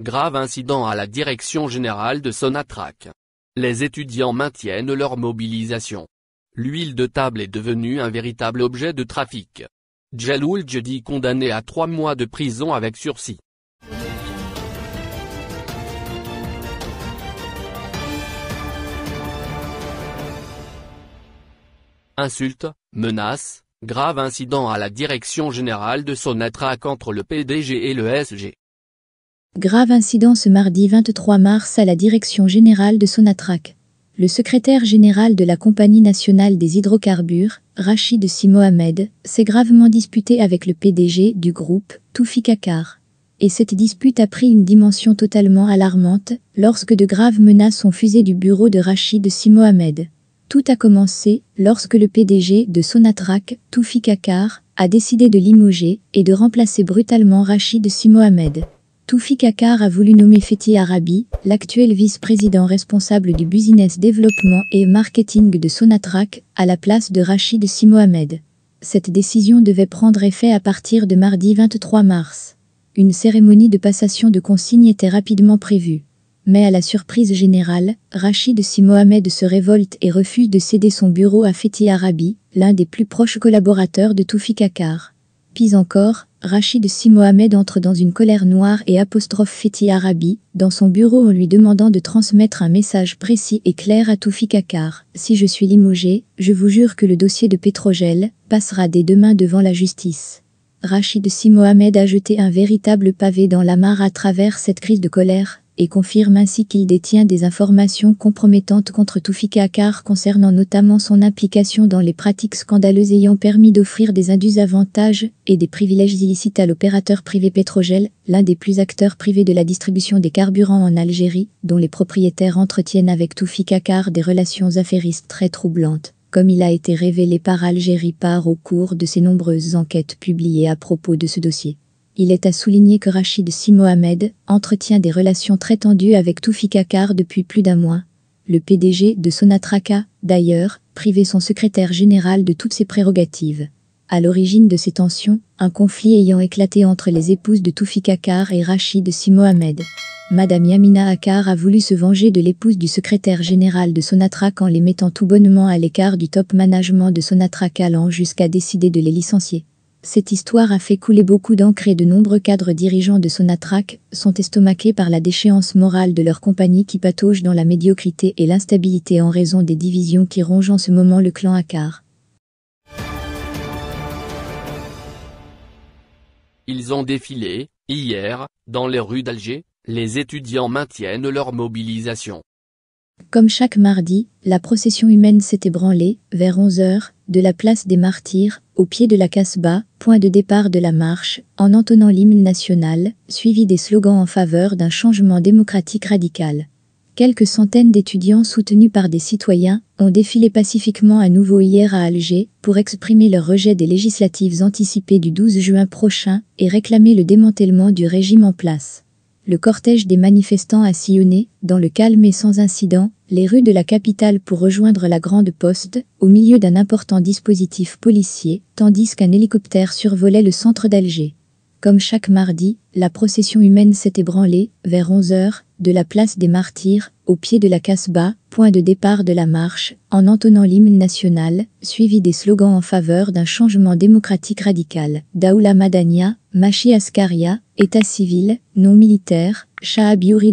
Grave incident à la direction générale de Sonatrach. Les étudiants maintiennent leur mobilisation. L'huile de table est devenue un véritable objet de trafic. Jaloul Jedi condamné à trois mois de prison avec sursis. Insultes, menaces, grave incident à la direction générale de Sonatrach entre le PDG et le SG. Grave incident ce mardi 23 mars à la direction générale de Sonatrach. Le secrétaire général de la Compagnie nationale des hydrocarbures, Rachid Si Mohamed, s'est gravement disputé avec le PDG du groupe, Toufi Kakar. Et cette dispute a pris une dimension totalement alarmante lorsque de graves menaces ont fusé du bureau de Rachid Si Mohamed. Tout a commencé lorsque le PDG de Sonatrach, Toufi Kakar, a décidé de limoger et de remplacer brutalement Rachid Si Mohamed. Toufik Kakar a voulu nommer Fethi Arabi, l'actuel vice-président responsable du business développement et marketing de Sonatrach, à la place de Rachid Si Cette décision devait prendre effet à partir de mardi 23 mars. Une cérémonie de passation de consignes était rapidement prévue. Mais à la surprise générale, Rachid Si se révolte et refuse de céder son bureau à Fethi Arabi, l'un des plus proches collaborateurs de Toufi Kakar. Pis encore, Rachid Si Mohamed entre dans une colère noire et apostrophe Fethi Arabi dans son bureau en lui demandant de transmettre un message précis et clair à Toufik Akar. Si je suis limogé, je vous jure que le dossier de Pétrogel passera dès demain devant la justice. Rachid Si Mohamed a jeté un véritable pavé dans la mare à travers cette crise de colère, et confirme ainsi qu'il détient des informations compromettantes contre Toufi Kakar concernant notamment son implication dans les pratiques scandaleuses ayant permis d'offrir des indus avantages et des privilèges illicites à l'opérateur privé Pétrogel, l'un des plus acteurs privés de la distribution des carburants en Algérie, dont les propriétaires entretiennent avec Toufi Kakar des relations affairistes très troublantes comme il a été révélé par Algérie par au cours de ses nombreuses enquêtes publiées à propos de ce dossier il est à souligner que Rachid Si Mohamed entretient des relations très tendues avec Toufik Akar depuis plus d'un mois. Le PDG de a d'ailleurs, privé son secrétaire général de toutes ses prérogatives. À l'origine de ces tensions, un conflit ayant éclaté entre les épouses de Toufi Akar et Rachid Si Mohamed. Madame Yamina Akar a voulu se venger de l'épouse du secrétaire général de Sonatrach en les mettant tout bonnement à l'écart du top management de Sonatrach allant jusqu'à décider de les licencier. Cette histoire a fait couler beaucoup d'encre et de nombreux cadres dirigeants de Sonatrac sont estomaqués par la déchéance morale de leur compagnie qui patauge dans la médiocrité et l'instabilité en raison des divisions qui rongent en ce moment le clan Akar. Ils ont défilé, hier, dans les rues d'Alger, les étudiants maintiennent leur mobilisation. Comme chaque mardi, la procession humaine s'est ébranlée, vers 11 h de la place des martyrs, au pied de la casse-bas, point de départ de la marche, en entonnant l'hymne national, suivi des slogans en faveur d'un changement démocratique radical. Quelques centaines d'étudiants soutenus par des citoyens ont défilé pacifiquement à nouveau hier à Alger pour exprimer leur rejet des législatives anticipées du 12 juin prochain et réclamer le démantèlement du régime en place le cortège des manifestants a sillonné, dans le calme et sans incident, les rues de la capitale pour rejoindre la Grande Poste, au milieu d'un important dispositif policier, tandis qu'un hélicoptère survolait le centre d'Alger. Comme chaque mardi, la procession humaine s'est ébranlée, vers 11 h de la place des martyrs, au pied de la Casbah, point de départ de la marche, en entonnant l'hymne national, suivi des slogans en faveur d'un changement démocratique radical. Daoula Madania, Machi Askaria, État civil, non militaire, Shahab Yuri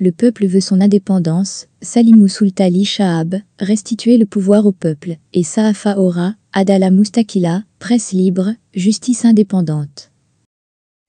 le peuple veut son indépendance, Salimou Sultali Shahab, restituer le pouvoir au peuple, et Saafa Ora, Adala Moustakila, presse libre, justice indépendante.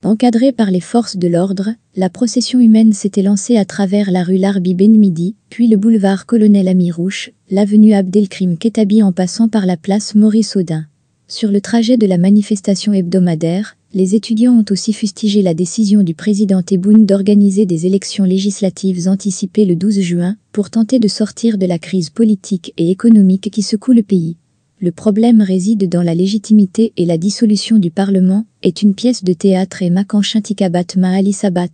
Encadrée par les forces de l'ordre, la procession humaine s'était lancée à travers la rue Larbi Ben Midi, puis le boulevard Colonel Amirouche, l'avenue Abdelkrim Ketabi en passant par la place Maurice Audin. Sur le trajet de la manifestation hebdomadaire, les étudiants ont aussi fustigé la décision du président Tebboune d'organiser des élections législatives anticipées le 12 juin pour tenter de sortir de la crise politique et économique qui secoue le pays le problème réside dans la légitimité et la dissolution du Parlement est une pièce de théâtre et ma Mahali Sabat.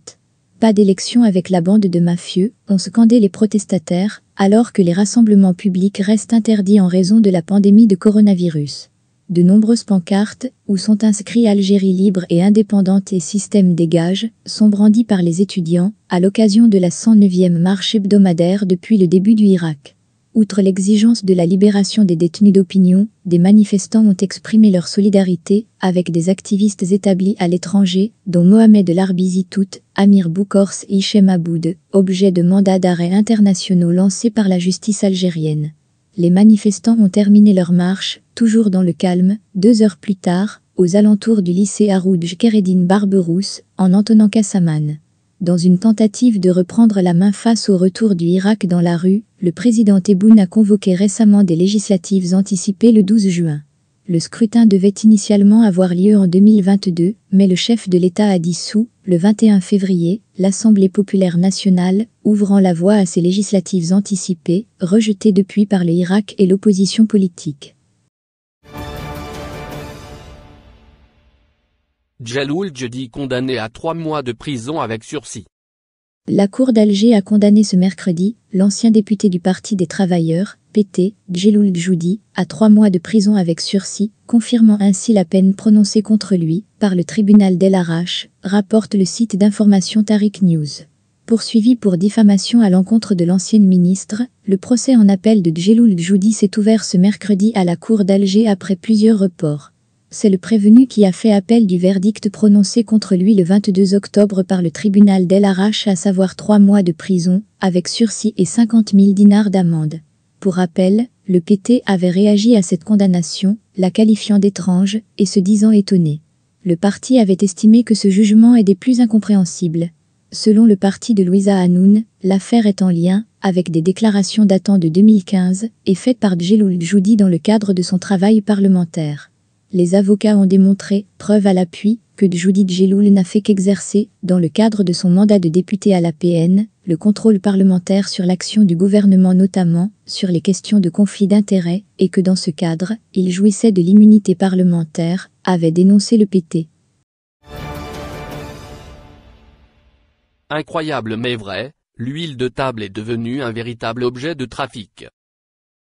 Pas d'élection avec la bande de mafieux, ont scandé les protestataires, alors que les rassemblements publics restent interdits en raison de la pandémie de coronavirus. De nombreuses pancartes, où sont inscrits Algérie libre et indépendante et système gages, sont brandies par les étudiants à l'occasion de la 109e marche hebdomadaire depuis le début du Irak. Outre l'exigence de la libération des détenus d'opinion, des manifestants ont exprimé leur solidarité avec des activistes établis à l'étranger, dont Mohamed Larbizitout, Amir Boukors et Hichem Aboud, objet de mandats d'arrêt internationaux lancés par la justice algérienne. Les manifestants ont terminé leur marche, toujours dans le calme, deux heures plus tard, aux alentours du lycée Aroudj Keredine Barberousse, en entonnant Kassaman. Dans une tentative de reprendre la main face au retour du Irak dans la rue, le président Tebboune a convoqué récemment des législatives anticipées le 12 juin. Le scrutin devait initialement avoir lieu en 2022, mais le chef de l'État a dissous, le 21 février, l'Assemblée populaire nationale, ouvrant la voie à ces législatives anticipées, rejetées depuis par le Irak et l'opposition politique. Jaloul Djoudi condamné à trois mois de prison avec sursis. La Cour d'Alger a condamné ce mercredi l'ancien député du Parti des Travailleurs, PT, Djeloul Djoudi, à trois mois de prison avec sursis, confirmant ainsi la peine prononcée contre lui par le tribunal d'El Arrach, rapporte le site d'information Tariq News. Poursuivi pour diffamation à l'encontre de l'ancienne ministre, le procès en appel de Djeloul Djoudi s'est ouvert ce mercredi à la Cour d'Alger après plusieurs reports c'est le prévenu qui a fait appel du verdict prononcé contre lui le 22 octobre par le tribunal d'El Arache, à savoir trois mois de prison, avec sursis et 50 000 dinars d'amende. Pour rappel, le PT avait réagi à cette condamnation, la qualifiant d'étrange et se disant étonné. Le parti avait estimé que ce jugement est des plus incompréhensibles. Selon le parti de Louisa Hanoun, l'affaire est en lien avec des déclarations datant de 2015 et faites par Djeloul Joudi dans le cadre de son travail parlementaire. Les avocats ont démontré, preuve à l'appui, que Judith Geloul n'a fait qu'exercer, dans le cadre de son mandat de député à la PN, le contrôle parlementaire sur l'action du gouvernement notamment sur les questions de conflit d'intérêts, et que dans ce cadre, il jouissait de l'immunité parlementaire, avait dénoncé le PT. Incroyable mais vrai, l'huile de table est devenue un véritable objet de trafic.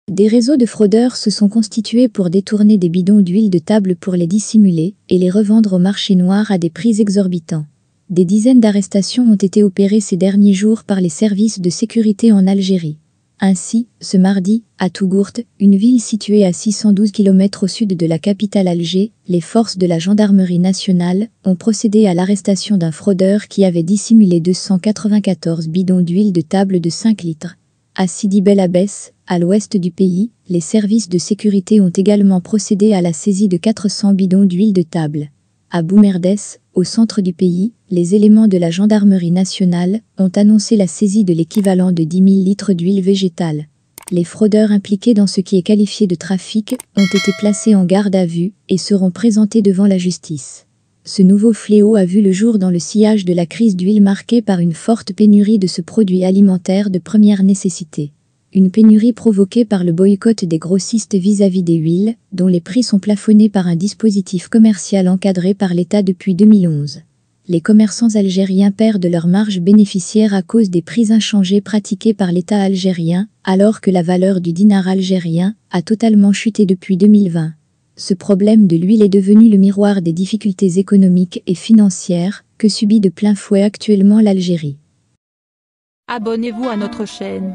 Des réseaux de fraudeurs se sont constitués pour détourner des bidons d'huile de table pour les dissimuler et les revendre au marché noir à des prix exorbitants. Des dizaines d'arrestations ont été opérées ces derniers jours par les services de sécurité en Algérie. Ainsi, ce mardi, à Tougourt, une ville située à 612 km au sud de la capitale Alger, les forces de la gendarmerie nationale ont procédé à l'arrestation d'un fraudeur qui avait dissimulé 294 bidons d'huile de table de 5 litres. À Sidi Bel Abbès, à l'ouest du pays, les services de sécurité ont également procédé à la saisie de 400 bidons d'huile de table. À Boumerdès, au centre du pays, les éléments de la gendarmerie nationale ont annoncé la saisie de l'équivalent de 10 000 litres d'huile végétale. Les fraudeurs impliqués dans ce qui est qualifié de trafic ont été placés en garde à vue et seront présentés devant la justice. Ce nouveau fléau a vu le jour dans le sillage de la crise d'huile marquée par une forte pénurie de ce produit alimentaire de première nécessité une pénurie provoquée par le boycott des grossistes vis-à-vis des huiles, dont les prix sont plafonnés par un dispositif commercial encadré par l'État depuis 2011. Les commerçants algériens perdent leurs marges bénéficiaires à cause des prix inchangés pratiqués par l'État algérien, alors que la valeur du dinar algérien a totalement chuté depuis 2020. Ce problème de l'huile est devenu le miroir des difficultés économiques et financières que subit de plein fouet actuellement l'Algérie. Abonnez-vous à notre chaîne.